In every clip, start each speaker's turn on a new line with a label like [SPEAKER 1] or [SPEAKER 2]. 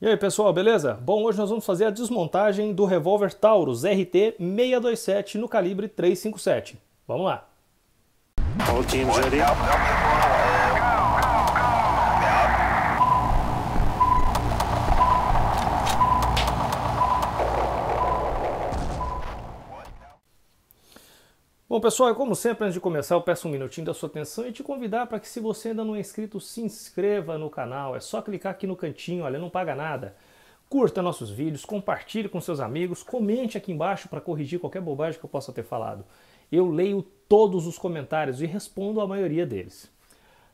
[SPEAKER 1] E aí pessoal, beleza? Bom, hoje nós vamos fazer a desmontagem do revólver Taurus RT627 no calibre 357. Vamos lá! All teams ready? Bom, pessoal, como sempre, antes de começar, eu peço um minutinho da sua atenção e te convidar para que, se você ainda não é inscrito, se inscreva no canal. É só clicar aqui no cantinho, olha, não paga nada. Curta nossos vídeos, compartilhe com seus amigos, comente aqui embaixo para corrigir qualquer bobagem que eu possa ter falado. Eu leio todos os comentários e respondo a maioria deles.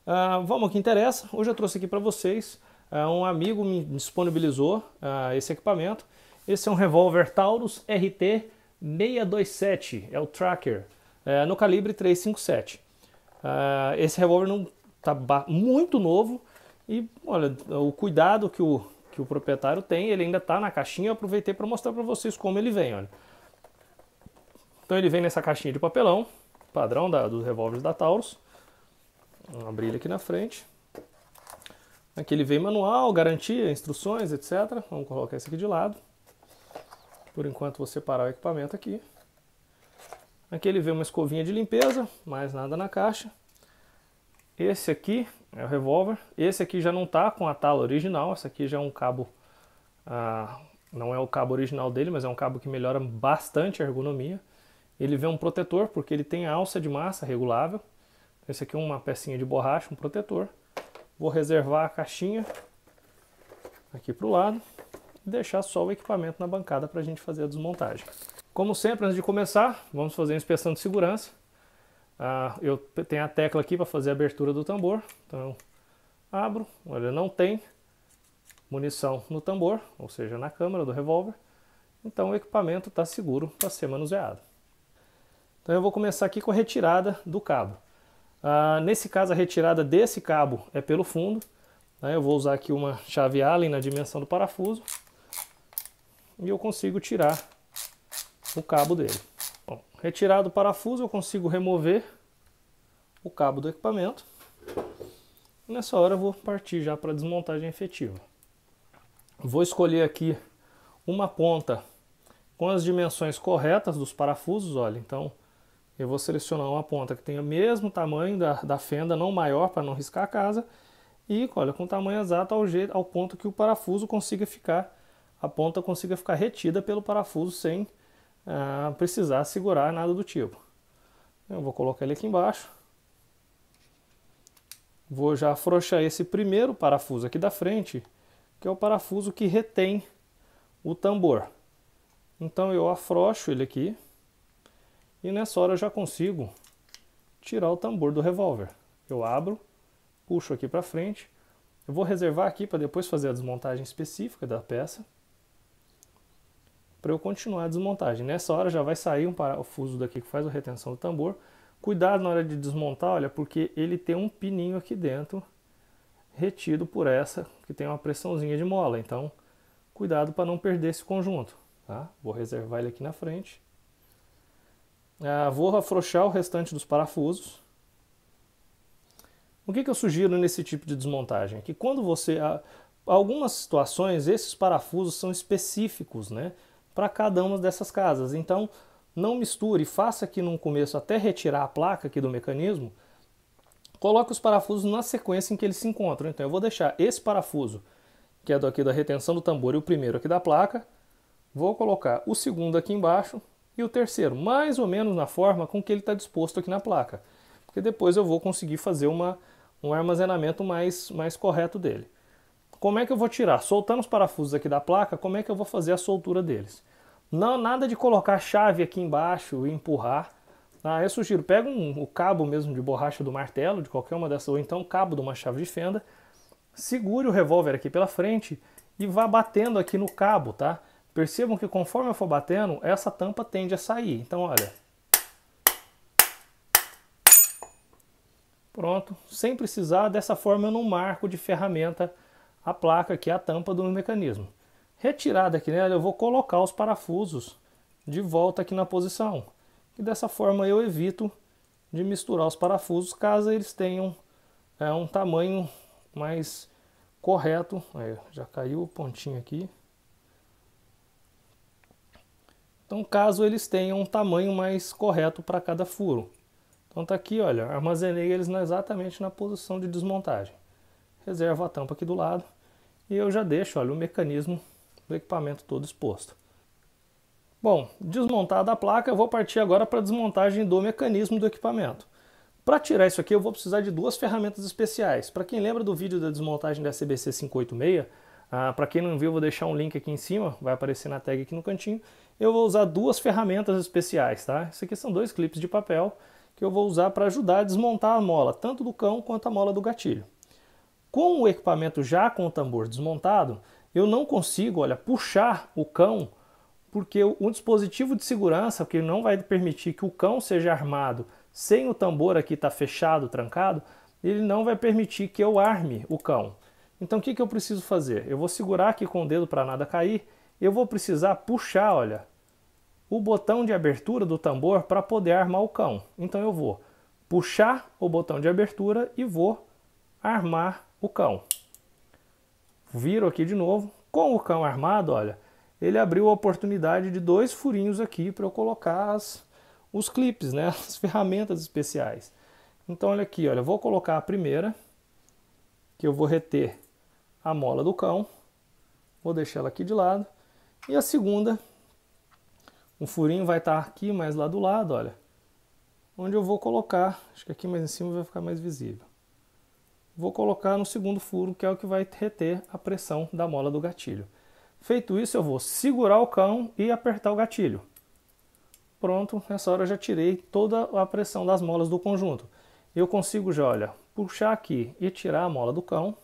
[SPEAKER 1] Ah, vamos ao que interessa. Hoje eu trouxe aqui para vocês, ah, um amigo me disponibilizou ah, esse equipamento. Esse é um revólver Taurus RT 627, é o Tracker é, no calibre 357. Uh, é, esse revólver não está muito novo e olha o cuidado que o, que o proprietário tem, ele ainda está na caixinha. Eu aproveitei para mostrar para vocês como ele vem. Olha. Então ele vem nessa caixinha de papelão, padrão da, dos revólveres da Taurus. Vamos abrir aqui na frente. Aqui ele vem manual, garantia, instruções, etc. Vamos colocar esse aqui de lado. Por enquanto vou separar o equipamento aqui. Aqui ele vê uma escovinha de limpeza, mais nada na caixa. Esse aqui é o revólver. Esse aqui já não está com a tala original. Esse aqui já é um cabo... Ah, não é o cabo original dele, mas é um cabo que melhora bastante a ergonomia. Ele vê um protetor, porque ele tem alça de massa regulável. Esse aqui é uma pecinha de borracha, um protetor. Vou reservar a caixinha aqui para o lado e deixar só o equipamento na bancada para a gente fazer a desmontagem. Como sempre, antes de começar, vamos fazer a inspeção de segurança. Ah, eu tenho a tecla aqui para fazer a abertura do tambor, então abro, olha, não tem munição no tambor, ou seja, na câmara do revólver, então o equipamento está seguro para ser manuseado. Então eu vou começar aqui com a retirada do cabo. Ah, nesse caso a retirada desse cabo é pelo fundo, né? eu vou usar aqui uma chave Allen na dimensão do parafuso e eu consigo tirar o cabo dele. Bom, retirado o parafuso, eu consigo remover o cabo do equipamento. Nessa hora eu vou partir já para a desmontagem efetiva. Vou escolher aqui uma ponta com as dimensões corretas dos parafusos, olha, então eu vou selecionar uma ponta que tenha o mesmo tamanho da, da fenda, não maior para não riscar a casa, e olha, com o tamanho exato ao, jeito, ao ponto que o parafuso consiga ficar, a ponta consiga ficar retida pelo parafuso sem ah, precisar segurar nada do tipo. Eu vou colocar ele aqui embaixo. Vou já afrouxar esse primeiro parafuso aqui da frente, que é o parafuso que retém o tambor. Então eu afrouxo ele aqui e nessa hora eu já consigo tirar o tambor do revólver. Eu abro, puxo aqui para frente, eu vou reservar aqui para depois fazer a desmontagem específica da peça para eu continuar a desmontagem. Nessa hora já vai sair um parafuso daqui que faz a retenção do tambor. Cuidado na hora de desmontar, olha, porque ele tem um pininho aqui dentro retido por essa que tem uma pressãozinha de mola. Então, cuidado para não perder esse conjunto. Tá? Vou reservar ele aqui na frente. Ah, vou afrouxar o restante dos parafusos. O que, que eu sugiro nesse tipo de desmontagem? Que quando você... Ah, algumas situações, esses parafusos são específicos, né? para cada uma dessas casas. Então, não misture, faça aqui no começo até retirar a placa aqui do mecanismo, coloque os parafusos na sequência em que eles se encontram. Então, eu vou deixar esse parafuso, que é do aqui da retenção do tambor, e o primeiro aqui da placa, vou colocar o segundo aqui embaixo e o terceiro, mais ou menos na forma com que ele está disposto aqui na placa, porque depois eu vou conseguir fazer uma, um armazenamento mais, mais correto dele. Como é que eu vou tirar? Soltando os parafusos aqui da placa, como é que eu vou fazer a soltura deles? Não, nada de colocar chave aqui embaixo e empurrar. Ah, eu sugiro, pega um, o cabo mesmo de borracha do martelo, de qualquer uma dessas, ou então o cabo de uma chave de fenda, segure o revólver aqui pela frente e vá batendo aqui no cabo, tá? Percebam que conforme eu for batendo, essa tampa tende a sair. Então, olha. Pronto, sem precisar, dessa forma eu não marco de ferramenta a placa aqui, a tampa do mecanismo. Retirada aqui nela, eu vou colocar os parafusos de volta aqui na posição. E dessa forma eu evito de misturar os parafusos caso eles tenham é, um tamanho mais correto. Aí, já caiu o pontinho aqui. Então, caso eles tenham um tamanho mais correto para cada furo. Então tá aqui, olha, armazenei eles exatamente na posição de desmontagem. Reservo a tampa aqui do lado e eu já deixo olha, o mecanismo do equipamento todo exposto. Bom, desmontada a placa, eu vou partir agora para a desmontagem do mecanismo do equipamento. Para tirar isso aqui, eu vou precisar de duas ferramentas especiais. Para quem lembra do vídeo da desmontagem da CBC 586, ah, para quem não viu, vou deixar um link aqui em cima, vai aparecer na tag aqui no cantinho. Eu vou usar duas ferramentas especiais, tá? Isso aqui são dois clipes de papel que eu vou usar para ajudar a desmontar a mola, tanto do cão quanto a mola do gatilho. Com o equipamento já com o tambor desmontado, eu não consigo, olha, puxar o cão, porque um dispositivo de segurança que não vai permitir que o cão seja armado sem o tambor aqui estar tá fechado, trancado, ele não vai permitir que eu arme o cão. Então o que, que eu preciso fazer? Eu vou segurar aqui com o dedo para nada cair, eu vou precisar puxar, olha, o botão de abertura do tambor para poder armar o cão. Então eu vou puxar o botão de abertura e vou armar o cão. Viro aqui de novo. Com o cão armado, olha, ele abriu a oportunidade de dois furinhos aqui para eu colocar as, os clipes, né? as ferramentas especiais. Então olha aqui, olha, vou colocar a primeira, que eu vou reter a mola do cão, vou deixar ela aqui de lado, e a segunda, o furinho vai estar tá aqui mais lá do lado, olha, onde eu vou colocar, acho que aqui mais em cima vai ficar mais visível vou colocar no segundo furo, que é o que vai reter a pressão da mola do gatilho. Feito isso, eu vou segurar o cão e apertar o gatilho. Pronto, nessa hora eu já tirei toda a pressão das molas do conjunto. Eu consigo já, olha, puxar aqui e tirar a mola do cão.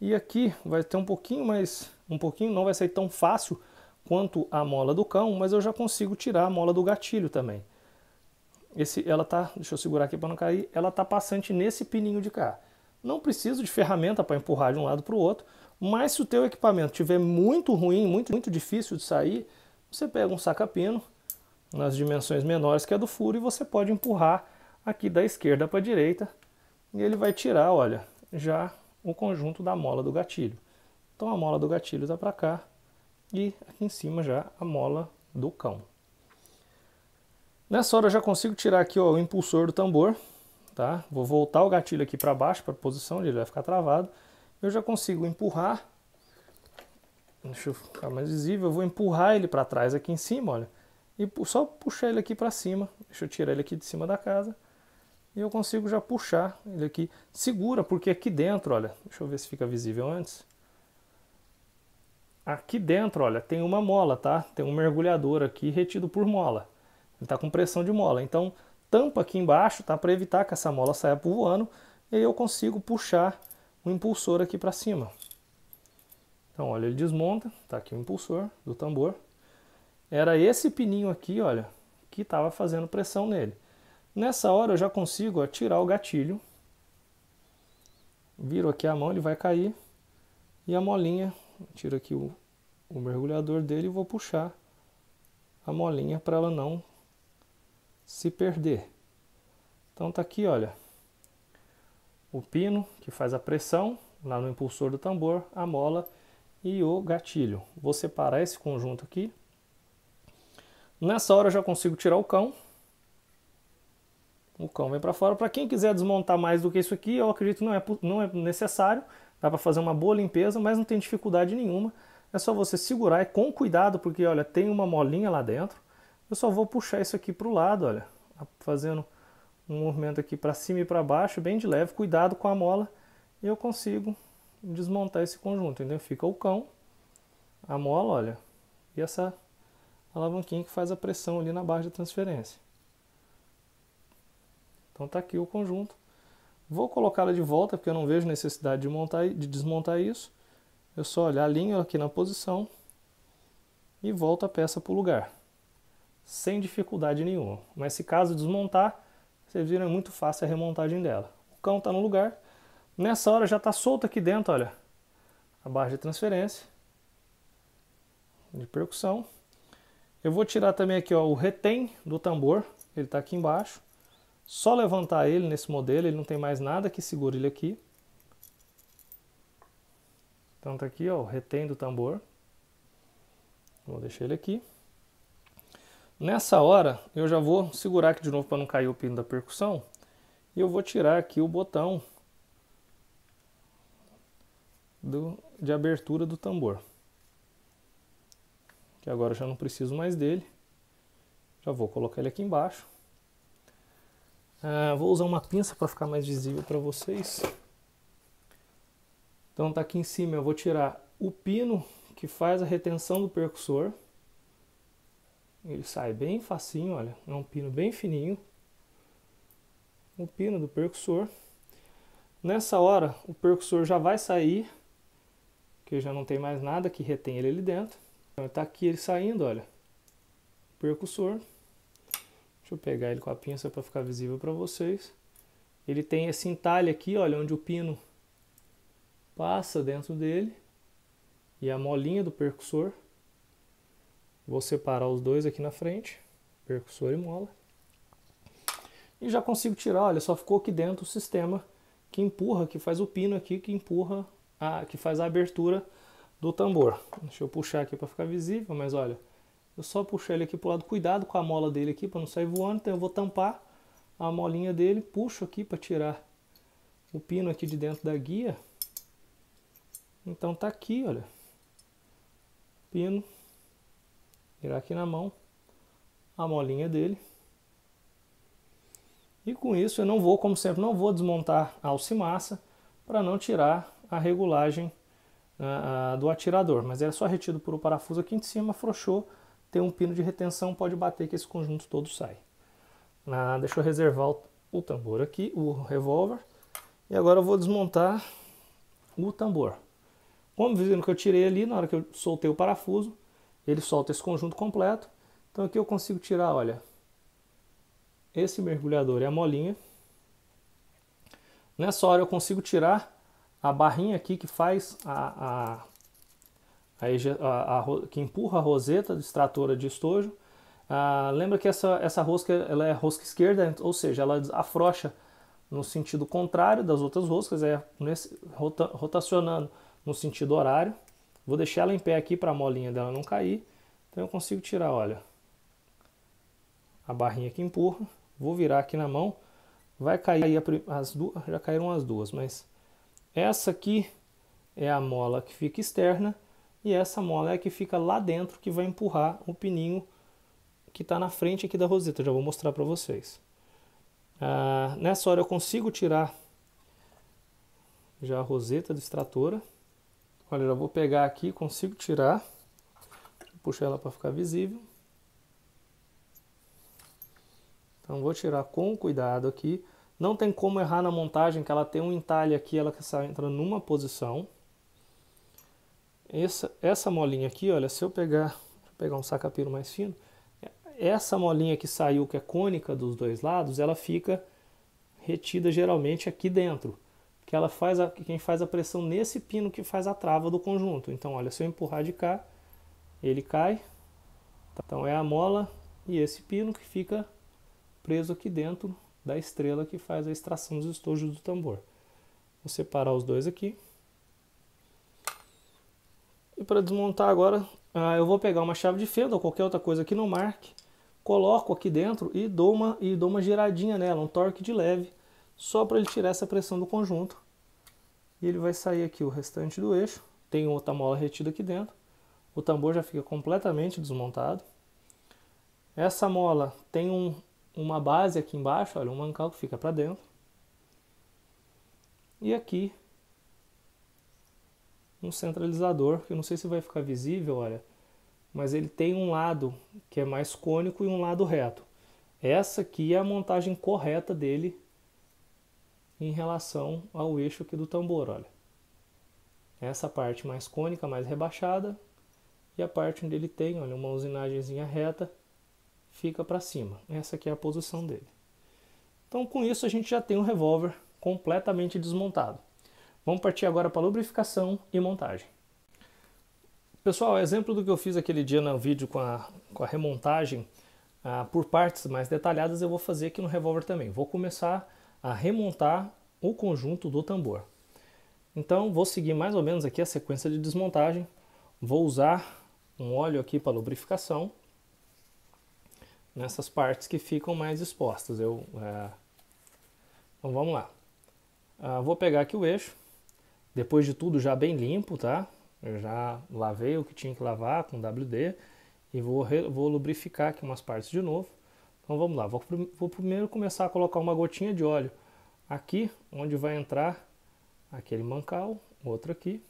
[SPEAKER 1] E aqui vai ter um pouquinho mais, um pouquinho, não vai ser tão fácil quanto a mola do cão, mas eu já consigo tirar a mola do gatilho também esse, ela tá, deixa eu segurar aqui para não cair, ela tá passante nesse pininho de cá. Não preciso de ferramenta para empurrar de um lado para o outro, mas se o teu equipamento tiver muito ruim, muito, muito difícil de sair, você pega um saca-pino nas dimensões menores que a do furo e você pode empurrar aqui da esquerda para a direita e ele vai tirar, olha, já o conjunto da mola do gatilho. Então a mola do gatilho está para cá e aqui em cima já a mola do cão. Nessa hora eu já consigo tirar aqui ó, o impulsor do tambor, tá? Vou voltar o gatilho aqui para baixo, para a posição onde ele vai ficar travado. Eu já consigo empurrar, deixa eu ficar mais visível, eu vou empurrar ele para trás aqui em cima, olha. E só puxar ele aqui para cima, deixa eu tirar ele aqui de cima da casa. E eu consigo já puxar ele aqui, segura, porque aqui dentro, olha, deixa eu ver se fica visível antes. Aqui dentro, olha, tem uma mola, tá? Tem um mergulhador aqui retido por mola está com pressão de mola. Então, tampa aqui embaixo tá, para evitar que essa mola saia voando e aí eu consigo puxar o impulsor aqui para cima. Então, olha, ele desmonta, tá aqui o impulsor do tambor. Era esse pininho aqui, olha, que estava fazendo pressão nele. Nessa hora eu já consigo ó, tirar o gatilho. Viro aqui a mão, ele vai cair. E a molinha, tiro aqui o, o mergulhador dele e vou puxar a molinha para ela não se perder. Então tá aqui, olha, o pino que faz a pressão lá no impulsor do tambor, a mola e o gatilho. Vou separar esse conjunto aqui. Nessa hora eu já consigo tirar o cão. O cão vem para fora. Para quem quiser desmontar mais do que isso aqui, eu acredito que não é, não é necessário. Dá para fazer uma boa limpeza, mas não tem dificuldade nenhuma. É só você segurar, é com cuidado, porque olha, tem uma molinha lá dentro eu só vou puxar isso aqui para o lado, olha, fazendo um movimento aqui para cima e para baixo, bem de leve, cuidado com a mola, e eu consigo desmontar esse conjunto. Então fica o cão, a mola, olha, e essa alavanquinha que faz a pressão ali na barra de transferência. Então está aqui o conjunto. Vou colocá-la de volta, porque eu não vejo necessidade de, montar, de desmontar isso. Eu só olho, alinho aqui na posição e volto a peça para o lugar sem dificuldade nenhuma. Mas se caso desmontar, vocês viram, é muito fácil a remontagem dela. O cão está no lugar. Nessa hora já está solto aqui dentro, olha. A barra de transferência. De percussão. Eu vou tirar também aqui ó, o retém do tambor. Ele está aqui embaixo. Só levantar ele nesse modelo, ele não tem mais nada que segure ele aqui. Então tá aqui ó, o retém do tambor. Vou deixar ele aqui. Nessa hora, eu já vou segurar aqui de novo para não cair o pino da percussão. E eu vou tirar aqui o botão do, de abertura do tambor. Que agora eu já não preciso mais dele. Já vou colocar ele aqui embaixo. Ah, vou usar uma pinça para ficar mais visível para vocês. Então tá aqui em cima, eu vou tirar o pino que faz a retenção do percussor. Ele sai bem facinho, olha, é um pino bem fininho. O pino do percussor. Nessa hora, o percussor já vai sair, porque já não tem mais nada que retém ele ali dentro. Então está aqui ele saindo, olha. Percussor. Deixa eu pegar ele com a pinça para ficar visível para vocês. Ele tem esse entalhe aqui, olha, onde o pino passa dentro dele. E a molinha do percussor Vou separar os dois aqui na frente, percussor e mola. E já consigo tirar, olha, só ficou aqui dentro o sistema que empurra, que faz o pino aqui, que empurra, a, que faz a abertura do tambor. Deixa eu puxar aqui para ficar visível, mas olha, eu só puxei ele aqui para o lado, cuidado com a mola dele aqui para não sair voando, então eu vou tampar a molinha dele, puxo aqui para tirar o pino aqui de dentro da guia. Então tá aqui, olha, pino Virar aqui na mão a molinha dele. E com isso eu não vou, como sempre, não vou desmontar a massa para não tirar a regulagem né, do atirador. Mas era só retido por o um parafuso aqui em cima, afrouxou, tem um pino de retenção, pode bater que esse conjunto todo sai. Ah, deixa eu reservar o, o tambor aqui, o revólver. E agora eu vou desmontar o tambor. Como viram que eu tirei ali, na hora que eu soltei o parafuso, ele solta esse conjunto completo. Então aqui eu consigo tirar, olha, esse mergulhador é a molinha. Nessa hora eu consigo tirar a barrinha aqui que faz a, a, a, a que empurra a roseta extratora de estojo. Ah, lembra que essa, essa rosca ela é rosca esquerda, ou seja, ela afrocha no sentido contrário das outras roscas, é nesse, rota, rotacionando no sentido horário. Vou deixar ela em pé aqui para a molinha dela não cair. Então eu consigo tirar, olha, a barrinha que empurra. Vou virar aqui na mão. Vai cair aí as duas, já caíram as duas, mas essa aqui é a mola que fica externa e essa mola é a que fica lá dentro que vai empurrar o pininho que está na frente aqui da roseta. Já vou mostrar para vocês. Ah, nessa hora eu consigo tirar já a roseta extratora. Olha, vou pegar aqui, consigo tirar. Puxar ela para ficar visível. Então vou tirar com cuidado aqui. Não tem como errar na montagem, que ela tem um entalhe aqui, ela está entrando numa posição. Essa, essa molinha aqui, olha, se eu pegar, pegar um sacapiro mais fino, essa molinha que saiu, que é cônica dos dois lados, ela fica retida geralmente aqui dentro que ela faz a, quem faz a pressão nesse pino que faz a trava do conjunto. Então, olha, se eu empurrar de cá, ele cai. Tá? Então é a mola e esse pino que fica preso aqui dentro da estrela que faz a extração dos estojos do tambor. Vou separar os dois aqui. E para desmontar agora, ah, eu vou pegar uma chave de fenda ou qualquer outra coisa que não marque, coloco aqui dentro e dou uma, e dou uma giradinha nela, um torque de leve, só para ele tirar essa pressão do conjunto. E ele vai sair aqui o restante do eixo, tem outra mola retida aqui dentro. O tambor já fica completamente desmontado. Essa mola tem um, uma base aqui embaixo, olha, um mancal que fica para dentro. E aqui um centralizador, que eu não sei se vai ficar visível, olha, mas ele tem um lado que é mais cônico e um lado reto. Essa aqui é a montagem correta dele em relação ao eixo aqui do tambor, olha. Essa parte mais cônica, mais rebaixada, e a parte onde ele tem, olha, uma usinagemzinha reta, fica para cima. Essa aqui é a posição dele. Então, com isso, a gente já tem um revólver completamente desmontado. Vamos partir agora para lubrificação e montagem. Pessoal, exemplo do que eu fiz aquele dia no vídeo com a, com a remontagem ah, por partes mais detalhadas, eu vou fazer aqui no revólver também. Vou começar a remontar o conjunto do tambor. Então vou seguir mais ou menos aqui a sequência de desmontagem. Vou usar um óleo aqui para lubrificação nessas partes que ficam mais expostas. Eu, é... Então vamos lá. Ah, vou pegar aqui o eixo, depois de tudo já bem limpo, tá? Eu já lavei o que tinha que lavar com WD e vou, vou lubrificar aqui umas partes de novo. Então vamos lá, vou, vou primeiro começar a colocar uma gotinha de óleo aqui, onde vai entrar aquele mancal, outro aqui.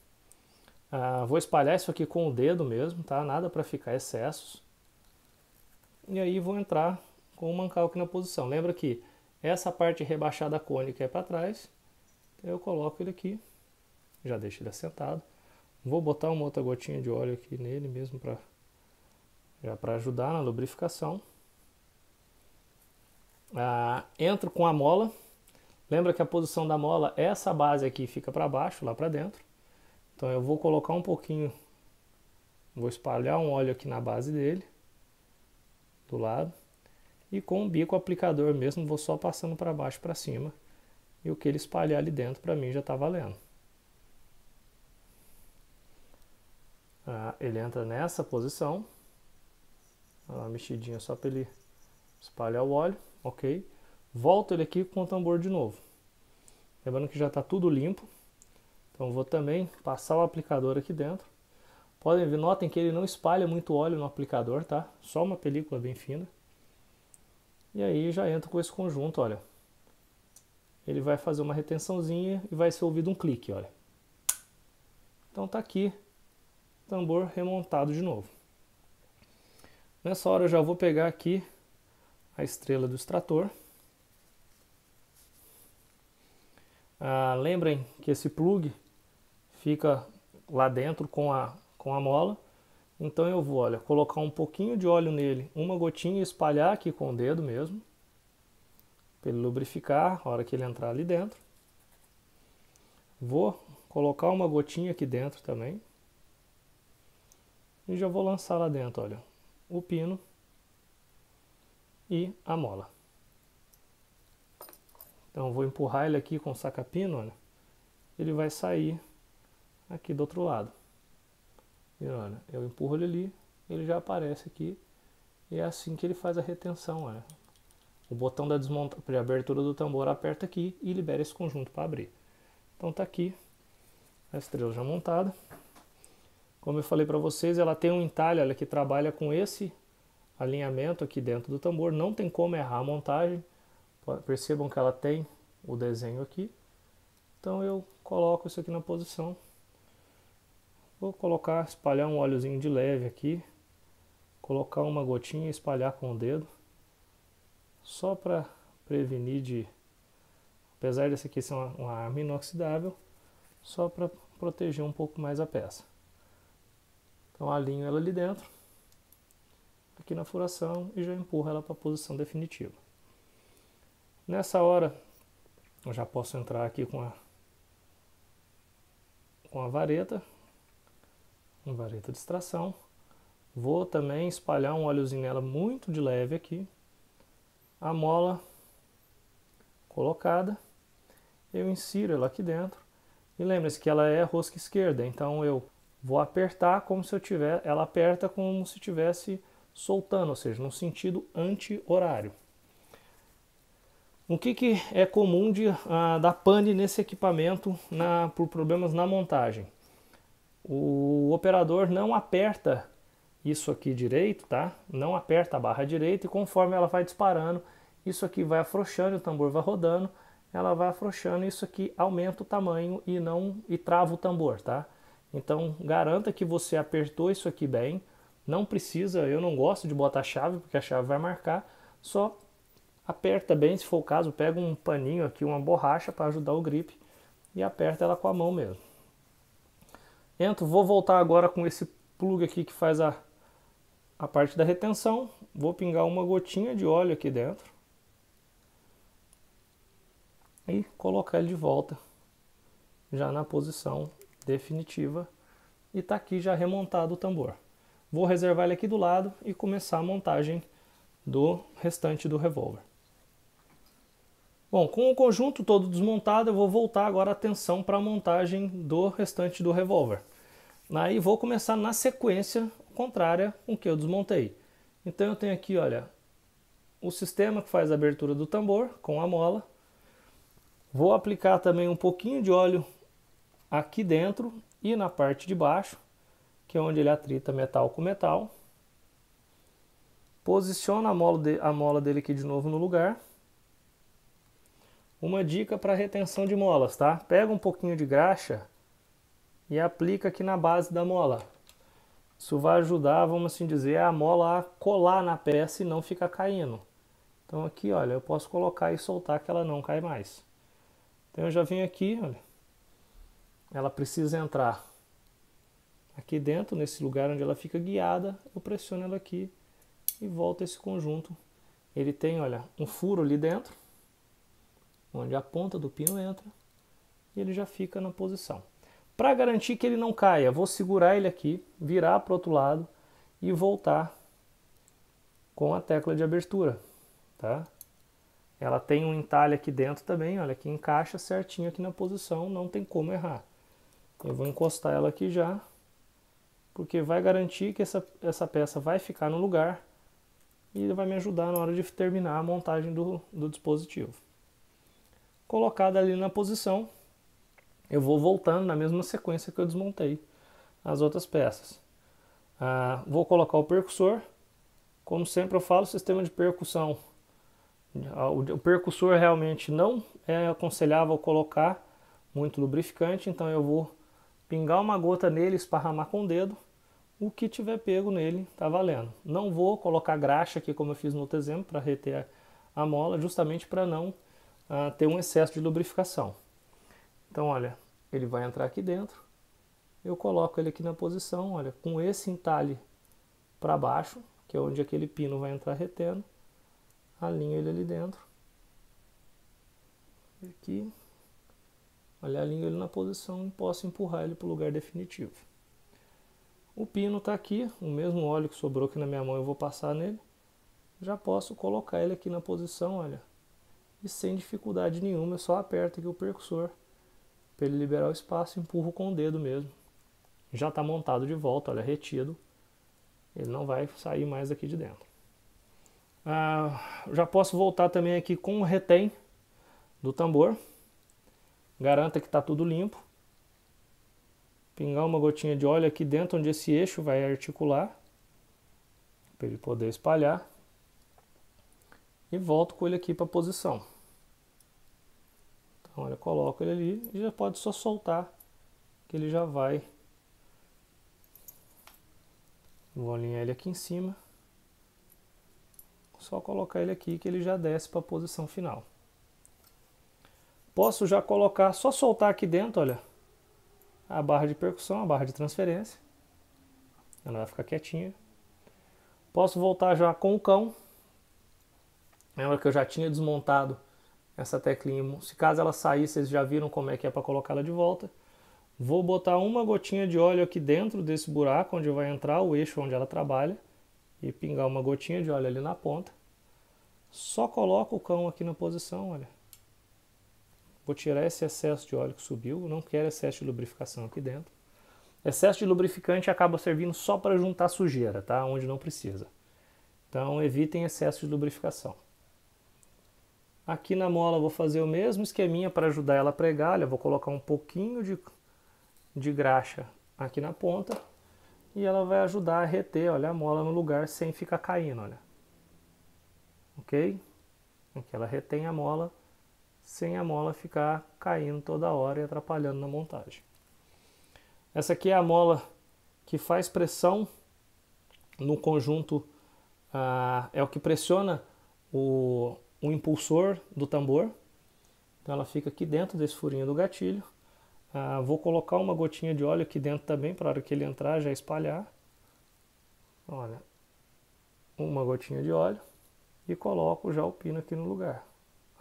[SPEAKER 1] Ah, vou espalhar isso aqui com o dedo mesmo, tá? Nada para ficar excessos. E aí vou entrar com o mancal aqui na posição. Lembra que essa parte rebaixada cônica é para trás. Eu coloco ele aqui, já deixo ele assentado. Vou botar uma outra gotinha de óleo aqui nele mesmo para já para ajudar na lubrificação. Ah, entro com a mola. Lembra que a posição da mola, essa base aqui fica para baixo, lá para dentro. Então eu vou colocar um pouquinho, vou espalhar um óleo aqui na base dele, do lado. E com o bico aplicador mesmo, vou só passando para baixo para cima. E o que ele espalhar ali dentro, para mim, já está valendo. Ah, ele entra nessa posição. Dá uma mexidinha só para ele espalhar o óleo, ok. Volto ele aqui com o tambor de novo. Lembrando que já está tudo limpo. Então vou também passar o aplicador aqui dentro. Podem ver, notem que ele não espalha muito óleo no aplicador, tá? Só uma película bem fina. E aí já entra com esse conjunto, olha. Ele vai fazer uma retençãozinha e vai ser ouvido um clique, olha. Então tá aqui, tambor remontado de novo. Nessa hora eu já vou pegar aqui a estrela do extrator. Ah, lembrem que esse plug fica lá dentro com a, com a mola. Então eu vou, olha, colocar um pouquinho de óleo nele, uma gotinha e espalhar aqui com o dedo mesmo. Para ele lubrificar a hora que ele entrar ali dentro. Vou colocar uma gotinha aqui dentro também. E já vou lançar lá dentro, olha, o pino e a mola. Então vou empurrar ele aqui com o sacapino, olha. Ele vai sair aqui do outro lado. E olha, eu empurro ele ali, ele já aparece aqui. E é assim que ele faz a retenção, olha. O botão da desmonta... a abertura do tambor aperta aqui e libera esse conjunto para abrir. Então tá aqui a estrela já montada. Como eu falei para vocês, ela tem um entalhe, olha, que trabalha com esse alinhamento aqui dentro do tambor, não tem como errar a montagem, percebam que ela tem o desenho aqui, então eu coloco isso aqui na posição, vou colocar, espalhar um óleozinho de leve aqui, colocar uma gotinha e espalhar com o dedo, só para prevenir de, apesar desse aqui ser uma, uma arma inoxidável, só para proteger um pouco mais a peça. Então alinho ela ali dentro, aqui na furação e já empurra ela para a posição definitiva. Nessa hora, eu já posso entrar aqui com a, com a vareta, uma vareta de extração. Vou também espalhar um óleozinho nela muito de leve aqui. A mola colocada, eu insiro ela aqui dentro. E lembre-se que ela é rosca esquerda, então eu vou apertar como se eu tiver, ela aperta como se tivesse soltando, ou seja, no sentido anti-horário. O que, que é comum de, ah, da pane nesse equipamento na, por problemas na montagem? O operador não aperta isso aqui direito, tá? Não aperta a barra direita e conforme ela vai disparando, isso aqui vai afrouxando, o tambor vai rodando, ela vai afrouxando, isso aqui aumenta o tamanho e não e trava o tambor, tá? Então garanta que você apertou isso aqui bem, não precisa, eu não gosto de botar chave, porque a chave vai marcar. Só aperta bem, se for o caso, pega um paninho aqui, uma borracha para ajudar o grip e aperta ela com a mão mesmo. Entro, vou voltar agora com esse plug aqui que faz a, a parte da retenção. Vou pingar uma gotinha de óleo aqui dentro. E colocar ele de volta já na posição definitiva. E está aqui já remontado o tambor. Vou reservar ele aqui do lado e começar a montagem do restante do revólver. Bom, com o conjunto todo desmontado, eu vou voltar agora a atenção para a montagem do restante do revólver. Aí vou começar na sequência contrária com o que eu desmontei. Então eu tenho aqui, olha, o sistema que faz a abertura do tambor com a mola. Vou aplicar também um pouquinho de óleo aqui dentro e na parte de baixo que é onde ele atrita metal com metal. Posiciona a mola, de, a mola dele aqui de novo no lugar. Uma dica para retenção de molas, tá? Pega um pouquinho de graxa e aplica aqui na base da mola. Isso vai ajudar, vamos assim dizer, a mola a colar na peça e não ficar caindo. Então aqui, olha, eu posso colocar e soltar que ela não cai mais. Então eu já vim aqui, olha. Ela precisa entrar Aqui dentro, nesse lugar onde ela fica guiada, eu pressiono ela aqui e volta esse conjunto. Ele tem, olha, um furo ali dentro, onde a ponta do pino entra, e ele já fica na posição. Para garantir que ele não caia, vou segurar ele aqui, virar para o outro lado e voltar com a tecla de abertura, tá? Ela tem um entalhe aqui dentro também, olha, que encaixa certinho aqui na posição, não tem como errar. Eu vou encostar ela aqui já, porque vai garantir que essa, essa peça vai ficar no lugar e ele vai me ajudar na hora de terminar a montagem do, do dispositivo. Colocada ali na posição, eu vou voltando na mesma sequência que eu desmontei as outras peças. Ah, vou colocar o percussor, como sempre eu falo, sistema de percussão. Ah, o percussor realmente não é aconselhável colocar muito lubrificante, então eu vou pingar uma gota nele, esparramar com o dedo, o que tiver pego nele está valendo. Não vou colocar graxa aqui como eu fiz no outro exemplo para reter a, mola, justamente para não ah, ter um excesso de lubrificação. Então olha, ele vai entrar aqui dentro, eu coloco ele aqui na posição, olha, com esse entalhe para baixo, que é onde aquele pino vai entrar retendo, alinho ele ali dentro, aqui, olha a língua ele na posição e posso empurrar ele para o lugar definitivo. O pino está aqui, o mesmo óleo que sobrou aqui na minha mão eu vou passar nele. Já posso colocar ele aqui na posição, olha. E sem dificuldade nenhuma, eu só aperto aqui o percussor para ele liberar o espaço e empurro com o dedo mesmo. Já está montado de volta, olha, retido. Ele não vai sair mais aqui de dentro. Ah, já posso voltar também aqui com o retém do tambor. Garanta que está tudo limpo. Pingar uma gotinha de óleo aqui dentro onde esse eixo vai articular, para ele poder espalhar. E volto com ele aqui para a posição. Então, olha, coloco ele ali e já pode só soltar, que ele já vai. Vou alinhar ele aqui em cima. Só colocar ele aqui que ele já desce para a posição final. Posso já colocar, só soltar aqui dentro, olha, a barra de percussão, a barra de transferência. Ela vai ficar quietinha. Posso voltar já com o cão. Lembra que eu já tinha desmontado essa teclinha. Se caso ela sair, vocês já viram como é que é para colocá-la de volta. Vou botar uma gotinha de óleo aqui dentro desse buraco onde vai entrar o eixo onde ela trabalha e pingar uma gotinha de óleo ali na ponta. Só coloco o cão aqui na posição, olha. Vou tirar esse excesso de óleo que subiu, não quero excesso de lubrificação aqui dentro. Excesso de lubrificante acaba servindo só para juntar sujeira, tá? Onde não precisa. Então evitem excesso de lubrificação. Aqui na mola vou fazer o mesmo esqueminha para ajudar ela a pregar. Olha, vou colocar um pouquinho de, de graxa aqui na ponta e ela vai ajudar a reter, olha, a mola no lugar sem ficar caindo, olha. Ok? Aqui ela retém a mola sem a mola ficar caindo toda hora e atrapalhando na montagem. Essa aqui é a mola que faz pressão no conjunto, ah, é o que pressiona o, o impulsor do tambor. Então ela fica aqui dentro desse furinho do gatilho. Ah, vou colocar uma gotinha de óleo aqui dentro também para a hora que ele entrar já espalhar. Olha, uma gotinha de óleo e coloco já o pino aqui no lugar.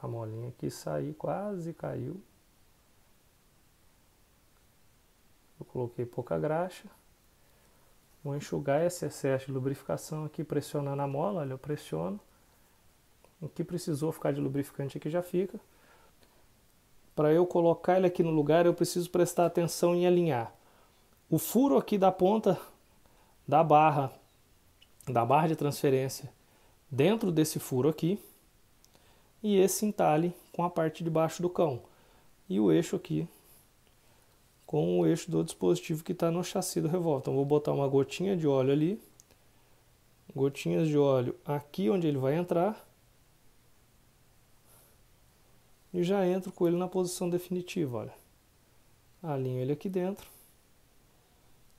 [SPEAKER 1] A molinha que saiu, quase caiu. Eu coloquei pouca graxa. Vou enxugar esse excesso de lubrificação aqui, pressionando a mola. Olha, eu pressiono. O que precisou ficar de lubrificante aqui já fica. Para eu colocar ele aqui no lugar, eu preciso prestar atenção em alinhar. O furo aqui da ponta da barra, da barra de transferência, dentro desse furo aqui, e esse entalhe com a parte de baixo do cão. E o eixo aqui com o eixo do dispositivo que está no chassi do revólver. Então vou botar uma gotinha de óleo ali, gotinhas de óleo aqui onde ele vai entrar e já entro com ele na posição definitiva, olha. Alinho ele aqui dentro.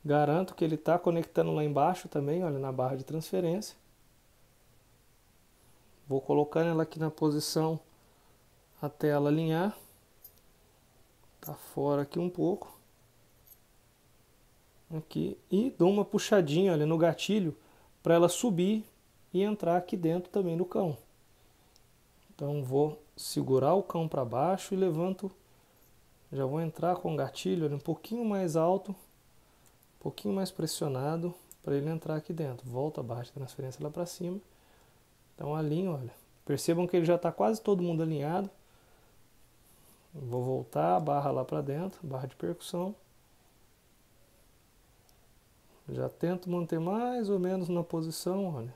[SPEAKER 1] Garanto que ele está conectando lá embaixo também, olha, na barra de transferência. Vou colocar ela aqui na posição até ela alinhar. Tá fora aqui um pouco. Aqui. E dou uma puxadinha olha, no gatilho para ela subir e entrar aqui dentro também no cão. Então vou segurar o cão para baixo e levanto. Já vou entrar com o gatilho olha, um pouquinho mais alto, um pouquinho mais pressionado para ele entrar aqui dentro. Volta de transferência lá para cima então alinho, olha. Percebam que ele já está quase todo mundo alinhado. Vou voltar a barra lá para dentro, barra de percussão. Já tento manter mais ou menos na posição, olha.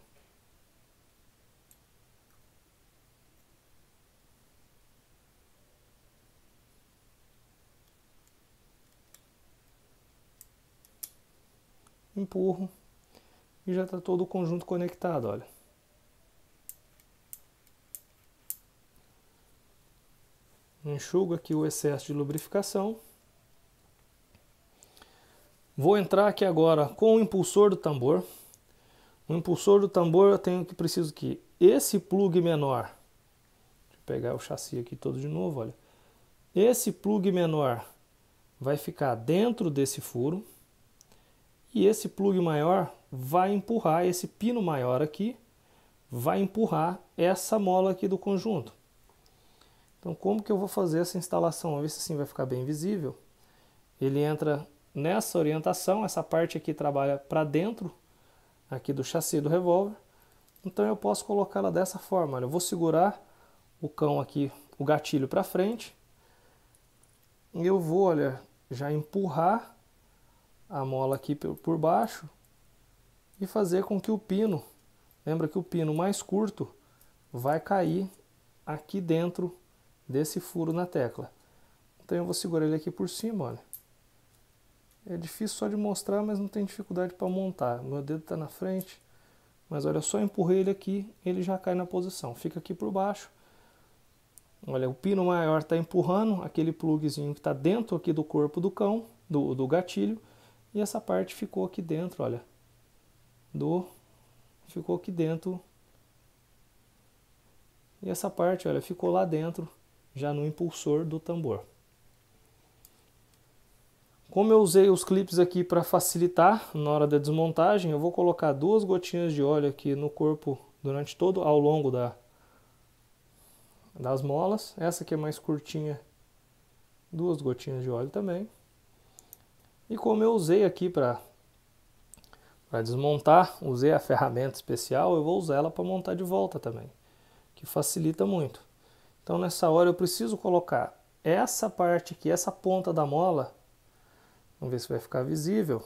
[SPEAKER 1] Empurro e já está todo o conjunto conectado, olha. Enxugo aqui o excesso de lubrificação. Vou entrar aqui agora com o impulsor do tambor. O impulsor do tambor eu tenho que preciso que esse plug menor, deixa eu pegar o chassi aqui todo de novo, olha. Esse plug menor vai ficar dentro desse furo e esse plug maior vai empurrar esse pino maior aqui, vai empurrar essa mola aqui do conjunto. Então como que eu vou fazer essa instalação? Ver se assim vai ficar bem visível. Ele entra nessa orientação, essa parte aqui trabalha para dentro aqui do chassi do revólver. Então eu posso colocá-la dessa forma. Olha, eu vou segurar o cão aqui, o gatilho para frente. E eu vou, olha, já empurrar a mola aqui por baixo e fazer com que o pino, lembra que o pino mais curto vai cair aqui dentro desse furo na tecla. Então eu vou segurar ele aqui por cima, olha. É difícil só de mostrar, mas não tem dificuldade para montar. Meu dedo está na frente, mas olha só, empurrei ele aqui, ele já cai na posição. Fica aqui por baixo. Olha, o pino maior está empurrando aquele plugzinho que está dentro aqui do corpo do cão, do, do gatilho, e essa parte ficou aqui dentro, olha, do, ficou aqui dentro, e essa parte, olha, ficou lá dentro já no impulsor do tambor. Como eu usei os clipes aqui para facilitar na hora da desmontagem, eu vou colocar duas gotinhas de óleo aqui no corpo durante todo ao longo da das molas. Essa aqui é mais curtinha, duas gotinhas de óleo também. E como eu usei aqui para para desmontar, usei a ferramenta especial, eu vou usar ela para montar de volta também, que facilita muito. Então nessa hora eu preciso colocar essa parte aqui, essa ponta da mola, vamos ver se vai ficar visível,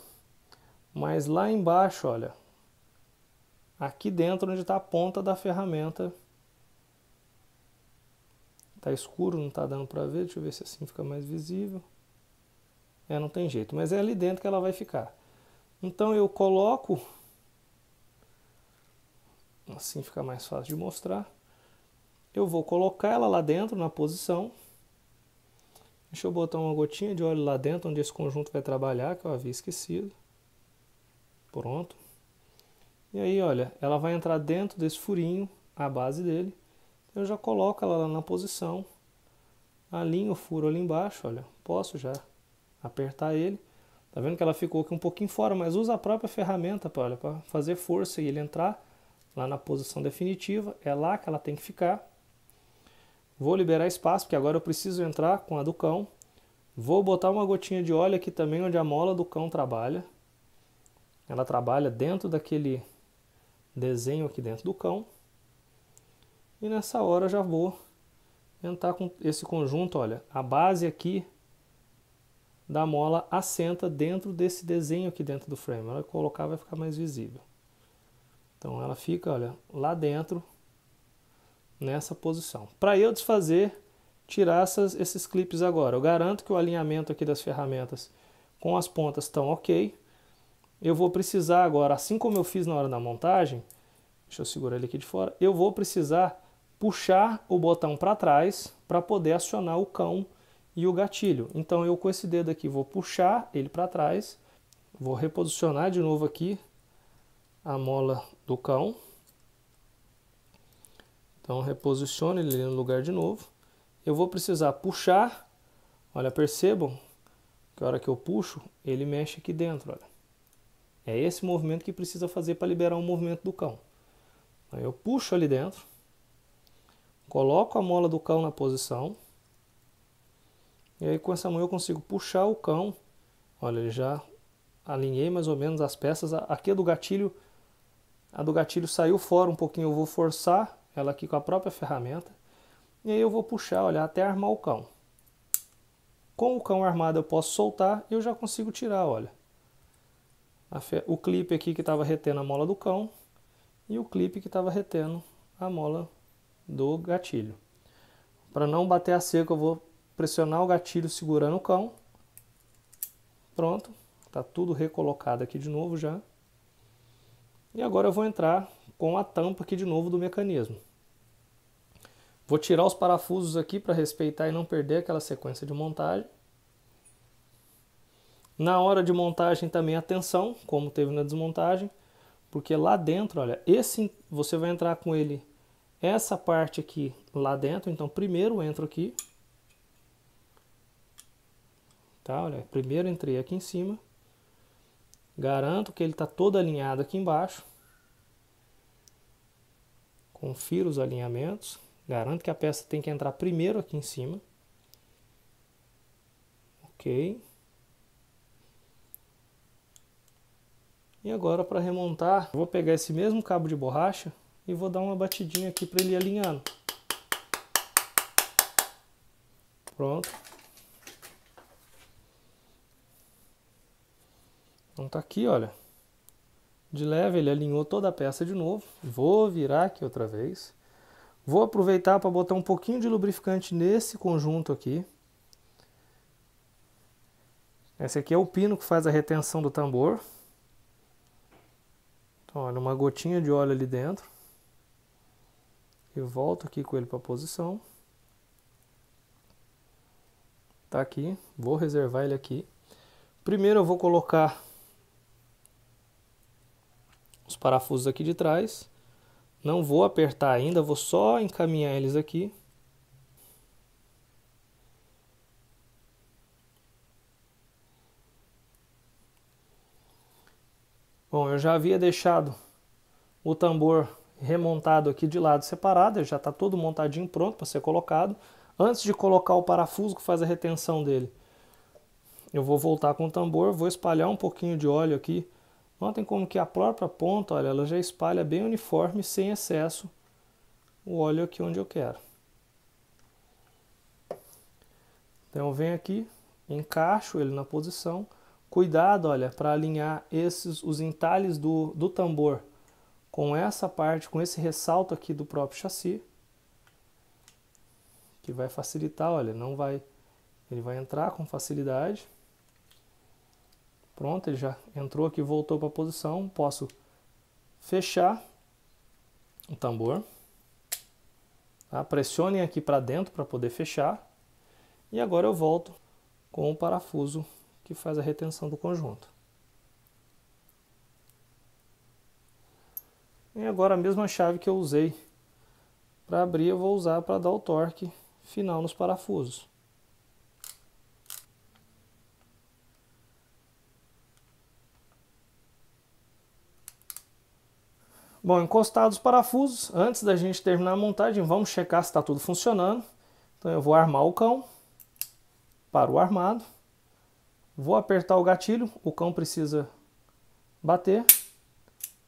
[SPEAKER 1] mas lá embaixo, olha, aqui dentro onde está a ponta da ferramenta, Tá escuro, não está dando para ver. Deixa eu ver se assim fica mais visível. É, não tem jeito, mas é ali dentro que ela vai ficar. Então eu coloco assim fica mais fácil de mostrar. Eu vou colocar ela lá dentro na posição. Deixa eu botar uma gotinha de óleo lá dentro, onde esse conjunto vai trabalhar, que eu havia esquecido. Pronto. E aí, olha, ela vai entrar dentro desse furinho, a base dele. Eu já coloco ela lá na posição. Alinho o furo ali embaixo, olha. Posso já apertar ele. Tá vendo que ela ficou aqui um pouquinho fora, mas usa a própria ferramenta para fazer força e ele entrar lá na posição definitiva. É lá que ela tem que ficar. Vou liberar espaço, porque agora eu preciso entrar com a do cão. Vou botar uma gotinha de óleo aqui também, onde a mola do cão trabalha. Ela trabalha dentro daquele desenho aqui dentro do cão. E nessa hora já vou entrar com esse conjunto, olha, a base aqui da mola assenta dentro desse desenho aqui dentro do frame. Ela colocar vai ficar mais visível. Então ela fica, olha, lá dentro nessa posição. Para eu desfazer, tirar essas, esses clipes agora, eu garanto que o alinhamento aqui das ferramentas com as pontas estão ok. Eu vou precisar agora, assim como eu fiz na hora da montagem, deixa eu segurar ele aqui de fora, eu vou precisar puxar o botão para trás para poder acionar o cão e o gatilho. Então eu com esse dedo aqui vou puxar ele para trás, vou reposicionar de novo aqui a mola do cão então reposicione ele no lugar de novo. Eu vou precisar puxar. Olha, percebam que a hora que eu puxo, ele mexe aqui dentro. Olha. É esse movimento que precisa fazer para liberar o movimento do cão. Eu puxo ali dentro, coloco a mola do cão na posição, e aí com essa mão eu consigo puxar o cão. Olha, ele já alinhei mais ou menos as peças. Aqui é do gatilho, a do gatilho saiu fora um pouquinho, eu vou forçar ela aqui com a própria ferramenta. E aí eu vou puxar, olha, até armar o cão. Com o cão armado eu posso soltar e eu já consigo tirar, olha. O clipe aqui que estava retendo a mola do cão e o clipe que estava retendo a mola do gatilho. Para não bater a seca eu vou pressionar o gatilho segurando o cão. Pronto, está tudo recolocado aqui de novo já. E agora eu vou entrar com a tampa aqui de novo do mecanismo. Vou tirar os parafusos aqui para respeitar e não perder aquela sequência de montagem. Na hora de montagem também atenção, como teve na desmontagem, porque lá dentro, olha, esse você vai entrar com ele essa parte aqui lá dentro, então primeiro entro aqui. Tá, olha, primeiro entrei aqui em cima. Garanto que ele está todo alinhado aqui embaixo. Confira os alinhamentos. Garanto que a peça tem que entrar primeiro aqui em cima. Ok. E agora para remontar, vou pegar esse mesmo cabo de borracha e vou dar uma batidinha aqui para ele alinhando. Pronto. Então tá aqui, olha. De leve, ele alinhou toda a peça de novo. Vou virar aqui outra vez. Vou aproveitar para botar um pouquinho de lubrificante nesse conjunto aqui. Esse aqui é o pino que faz a retenção do tambor. Então, olha, uma gotinha de óleo ali dentro. Eu volto aqui com ele para a posição. Tá aqui, vou reservar ele aqui. Primeiro eu vou colocar os parafusos aqui de trás. Não vou apertar ainda, vou só encaminhar eles aqui. Bom, eu já havia deixado o tambor remontado aqui de lado separado, ele já está todo montadinho pronto para ser colocado. Antes de colocar o parafuso que faz a retenção dele, eu vou voltar com o tambor, vou espalhar um pouquinho de óleo aqui Notem como que a própria ponta, olha, ela já espalha bem uniforme, sem excesso, o óleo aqui onde eu quero. Então eu venho aqui, encaixo ele na posição. Cuidado, olha, para alinhar esses, os entalhes do, do tambor com essa parte, com esse ressalto aqui do próprio chassi. Que vai facilitar, olha, não vai... Ele vai entrar com facilidade. Pronto, ele já entrou aqui, voltou para a posição. Posso fechar o tambor. Tá? Pressionem aqui para dentro para poder fechar. E agora eu volto com o parafuso que faz a retenção do conjunto. E agora a mesma chave que eu usei para abrir, eu vou usar para dar o torque final nos parafusos. Bom, encostados os parafusos, antes da gente terminar a montagem, vamos checar se está tudo funcionando. Então eu vou armar o cão, para o armado, vou apertar o gatilho, o cão precisa bater,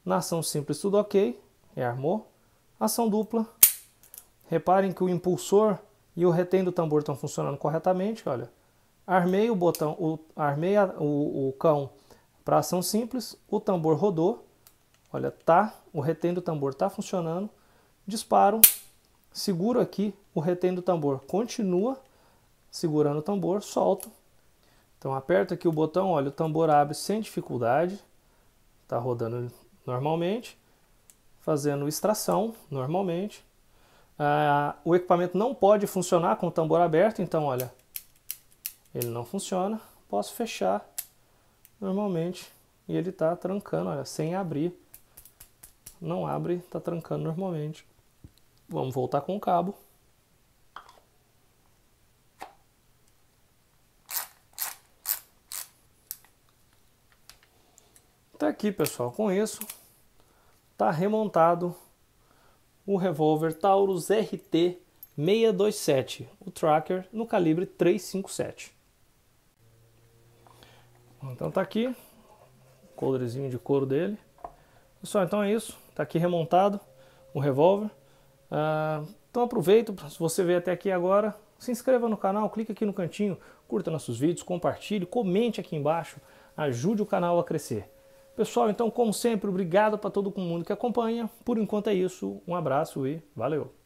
[SPEAKER 1] na ação simples tudo ok, armou. ação dupla, reparem que o impulsor e o retém do tambor estão funcionando corretamente, olha, armei o botão, o, armei a, o, o cão para ação simples, o tambor rodou, olha, tá o retém do tambor está funcionando, disparo, seguro aqui, o retém do tambor continua segurando o tambor, solto. Então aperto aqui o botão, olha, o tambor abre sem dificuldade, está rodando normalmente, fazendo extração normalmente. Ah, o equipamento não pode funcionar com o tambor aberto, então olha, ele não funciona. Posso fechar normalmente e ele está trancando, olha, sem abrir não abre, está trancando normalmente. Vamos voltar com o cabo. Tá aqui, pessoal. Com isso, tá remontado o revólver Taurus RT 627, o tracker no calibre 357. Então tá aqui o coldrezinho de couro dele. Pessoal, então é isso. Está aqui remontado o revólver. Uh, então aproveito, se você veio até aqui agora, se inscreva no canal, clique aqui no cantinho, curta nossos vídeos, compartilhe, comente aqui embaixo, ajude o canal a crescer. Pessoal, então como sempre, obrigado para todo mundo que acompanha. Por enquanto é isso, um abraço e valeu!